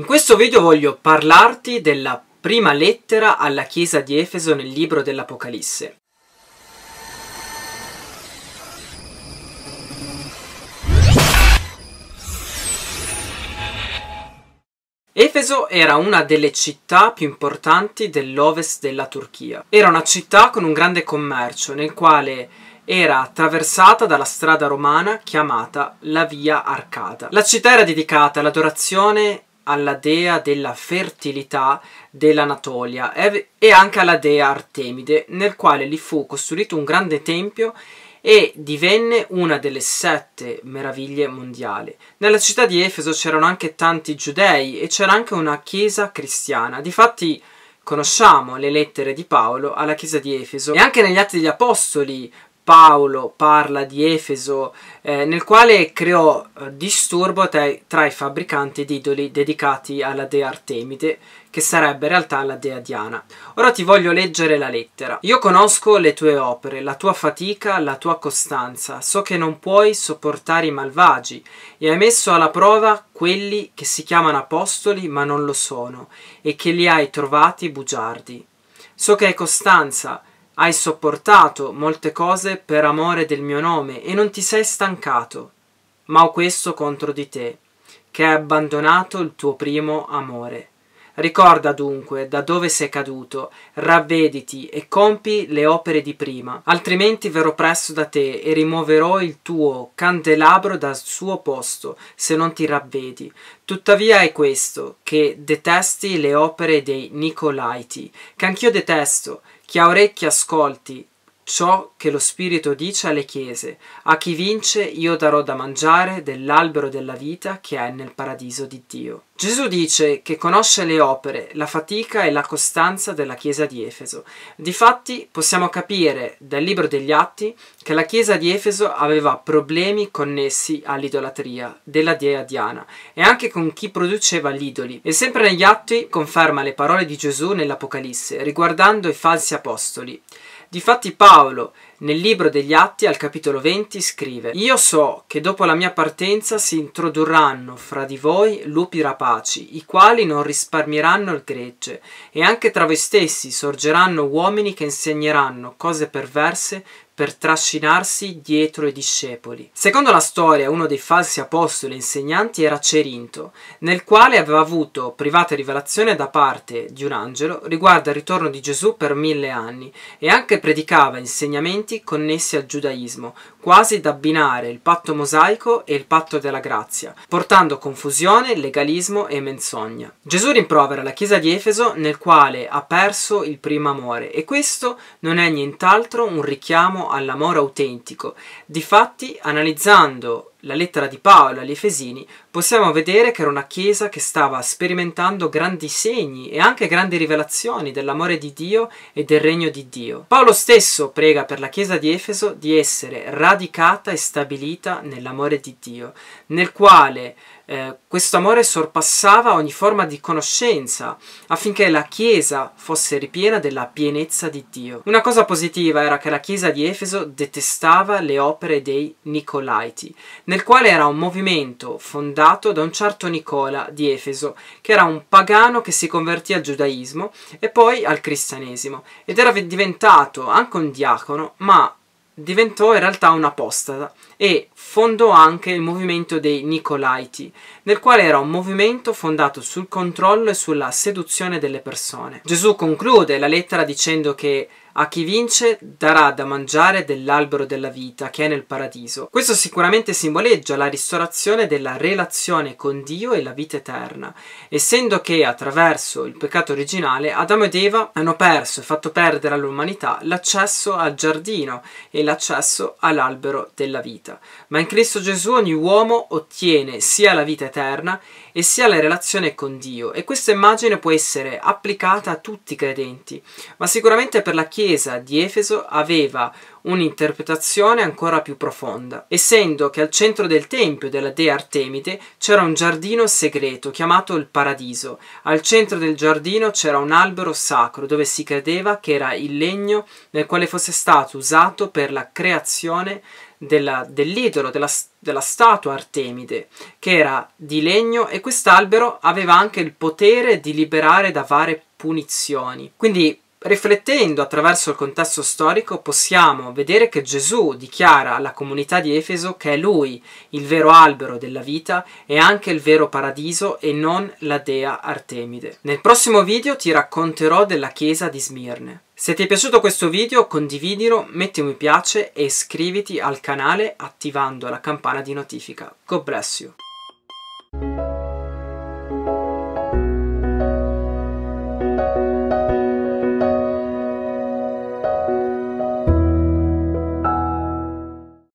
In questo video voglio parlarti della prima lettera alla chiesa di Efeso nel libro dell'Apocalisse. Efeso era una delle città più importanti dell'ovest della Turchia. Era una città con un grande commercio nel quale era attraversata dalla strada romana chiamata la Via Arcata. La città era dedicata all'adorazione alla dea della fertilità dell'Anatolia e anche alla dea Artemide, nel quale gli fu costruito un grande tempio e divenne una delle sette meraviglie mondiali. Nella città di Efeso c'erano anche tanti giudei e c'era anche una chiesa cristiana. Difatti conosciamo le lettere di Paolo alla chiesa di Efeso e anche negli Atti degli Apostoli Paolo parla di Efeso, eh, nel quale creò eh, disturbo tra, tra i fabbricanti di idoli dedicati alla dea Artemide, che sarebbe in realtà la dea Diana. Ora ti voglio leggere la lettera. Io conosco le tue opere, la tua fatica, la tua costanza. So che non puoi sopportare i malvagi e hai messo alla prova quelli che si chiamano apostoli ma non lo sono e che li hai trovati bugiardi. So che hai costanza hai sopportato molte cose per amore del mio nome e non ti sei stancato, ma ho questo contro di te, che hai abbandonato il tuo primo amore. Ricorda dunque da dove sei caduto, ravvediti e compi le opere di prima, altrimenti verrò presso da te e rimuoverò il tuo candelabro dal suo posto, se non ti ravvedi. Tuttavia è questo, che detesti le opere dei Nicolaiti, che anch'io detesto, chi ha orecchi ascolti ciò che lo Spirito dice alle chiese. A chi vince io darò da mangiare dell'albero della vita che è nel paradiso di Dio. Gesù dice che conosce le opere, la fatica e la costanza della Chiesa di Efeso. Difatti possiamo capire dal Libro degli Atti che la Chiesa di Efeso aveva problemi connessi all'idolatria della dea Diana e anche con chi produceva gli idoli. E sempre negli Atti conferma le parole di Gesù nell'Apocalisse riguardando i falsi apostoli. Difatti Paolo nel libro degli Atti, al capitolo 20, scrive: Io so che dopo la mia partenza si introdurranno fra di voi lupi rapaci, i quali non risparmieranno il gregge, e anche tra voi stessi sorgeranno uomini che insegneranno cose perverse per trascinarsi dietro i discepoli. Secondo la storia, uno dei falsi apostoli e insegnanti era Cerinto, nel quale aveva avuto privata rivelazione da parte di un angelo riguardo al ritorno di Gesù per mille anni e anche predicava insegnamenti elementi connessi al giudaismo, quasi da abbinare il patto mosaico e il patto della grazia, portando confusione, legalismo e menzogna. Gesù rimprovera la chiesa di Efeso nel quale ha perso il primo amore e questo non è nient'altro un richiamo all'amore autentico. Difatti, analizzando la lettera di Paolo agli Efesini, possiamo vedere che era una chiesa che stava sperimentando grandi segni e anche grandi rivelazioni dell'amore di Dio e del regno di Dio. Paolo stesso prega per la chiesa di Efeso di essere radicata e stabilita nell'amore di Dio, nel quale eh, questo amore sorpassava ogni forma di conoscenza affinché la Chiesa fosse ripiena della pienezza di Dio. Una cosa positiva era che la Chiesa di Efeso detestava le opere dei Nicolaiti, nel quale era un movimento fondato da un certo Nicola di Efeso, che era un pagano che si convertì al giudaismo e poi al cristianesimo ed era diventato anche un diacono, ma diventò in realtà un apostata e fondò anche il movimento dei Nicolaiti, nel quale era un movimento fondato sul controllo e sulla seduzione delle persone. Gesù conclude la lettera dicendo che a chi vince darà da mangiare dell'albero della vita che è nel paradiso. Questo sicuramente simboleggia la ristorazione della relazione con Dio e la vita eterna, essendo che attraverso il peccato originale Adamo ed Eva hanno perso e fatto perdere all'umanità l'accesso al giardino e l'accesso all'albero della vita. Ma in Cristo Gesù ogni uomo ottiene sia la vita eterna e sia la relazione con Dio e questa immagine può essere applicata a tutti i credenti, ma sicuramente per la Chiesa chiesa di Efeso aveva un'interpretazione ancora più profonda, essendo che al centro del tempio della dea Artemide c'era un giardino segreto chiamato il Paradiso. Al centro del giardino c'era un albero sacro dove si credeva che era il legno nel quale fosse stato usato per la creazione della, dell'idolo, della, della statua Artemide, che era di legno e quest'albero aveva anche il potere di liberare da varie punizioni. Quindi Riflettendo attraverso il contesto storico possiamo vedere che Gesù dichiara alla comunità di Efeso che è lui il vero albero della vita e anche il vero paradiso e non la dea Artemide. Nel prossimo video ti racconterò della chiesa di Smirne. Se ti è piaciuto questo video condividilo, metti un mi piace e iscriviti al canale attivando la campana di notifica. God bless you!